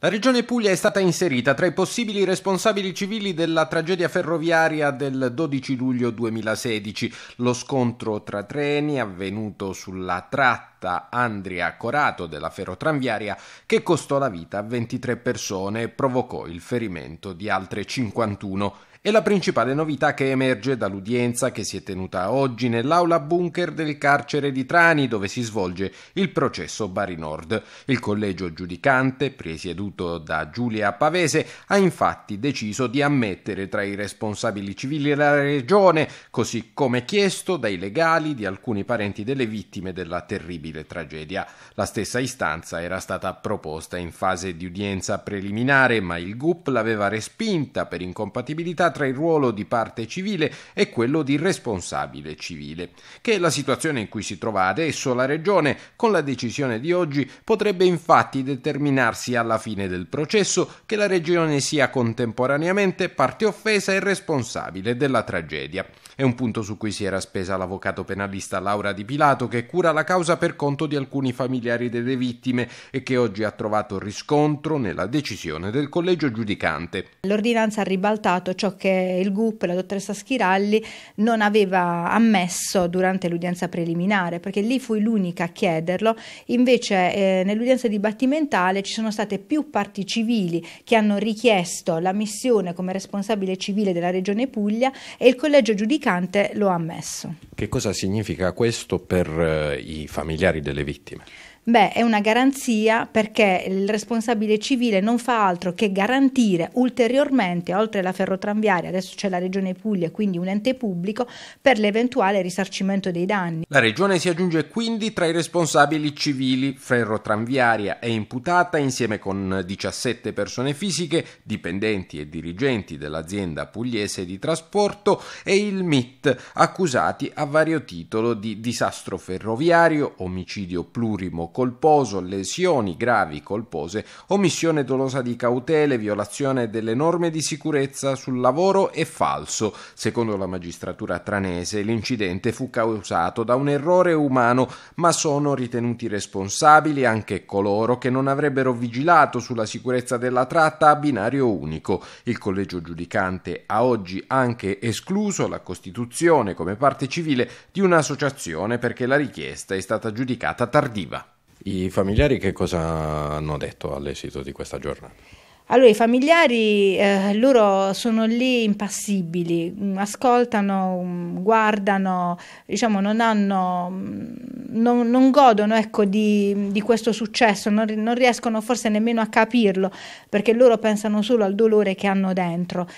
La regione Puglia è stata inserita tra i possibili responsabili civili della tragedia ferroviaria del 12 luglio 2016, lo scontro tra treni avvenuto sulla tratta tratta Andria Corato della ferrotranviaria che costò la vita a 23 persone e provocò il ferimento di altre 51. È la principale novità che emerge dall'udienza che si è tenuta oggi nell'aula bunker del carcere di Trani dove si svolge il processo Bari Nord. Il collegio giudicante, presieduto da Giulia Pavese, ha infatti deciso di ammettere tra i responsabili civili la regione, così come chiesto dai legali di alcuni parenti delle vittime della terribile terribile tragedia. La stessa istanza era stata proposta in fase di udienza preliminare, ma il GUP l'aveva respinta per incompatibilità tra il ruolo di parte civile e quello di responsabile civile, che è la situazione in cui si trova adesso la Regione, con la decisione di oggi potrebbe infatti determinarsi alla fine del processo che la Regione sia contemporaneamente parte offesa e responsabile della tragedia. È un punto su cui si era spesa l'avvocato penalista Laura Di Pilato che cura la causa per conto di alcuni familiari delle vittime e che oggi ha trovato riscontro nella decisione del collegio giudicante. L'ordinanza ha ribaltato ciò che il GUP, la dottoressa Schiralli, non aveva ammesso durante l'udienza preliminare, perché lì fui l'unica a chiederlo, invece eh, nell'udienza dibattimentale ci sono state più parti civili che hanno richiesto la missione come responsabile civile della Regione Puglia e il collegio giudicante lo ha ammesso. Che cosa significa questo per eh, i familiari delle vittime? Beh, è una garanzia perché il responsabile civile non fa altro che garantire ulteriormente, oltre alla ferrotranviaria, adesso c'è la Regione Puglia, quindi un ente pubblico, per l'eventuale risarcimento dei danni. La Regione si aggiunge quindi tra i responsabili civili. Ferrotranviaria è imputata insieme con 17 persone fisiche, dipendenti e dirigenti dell'azienda pugliese di trasporto e il MIT, accusati a vario titolo di disastro ferroviario, omicidio plurimo colposo, lesioni gravi colpose, omissione dolosa di cautele, violazione delle norme di sicurezza sul lavoro e falso. Secondo la magistratura tranese l'incidente fu causato da un errore umano, ma sono ritenuti responsabili anche coloro che non avrebbero vigilato sulla sicurezza della tratta a binario unico. Il collegio giudicante ha oggi anche escluso la costituzione come parte civile di un'associazione perché la richiesta è stata giudicata tardiva. I familiari che cosa hanno detto all'esito di questa giornata? Allora, i familiari, eh, loro sono lì impassibili, mm, ascoltano, mm, guardano, diciamo, non hanno, mm, non, non godono ecco, di, di, questo successo, non, non riescono forse nemmeno a capirlo, perché loro pensano solo al dolore che hanno dentro.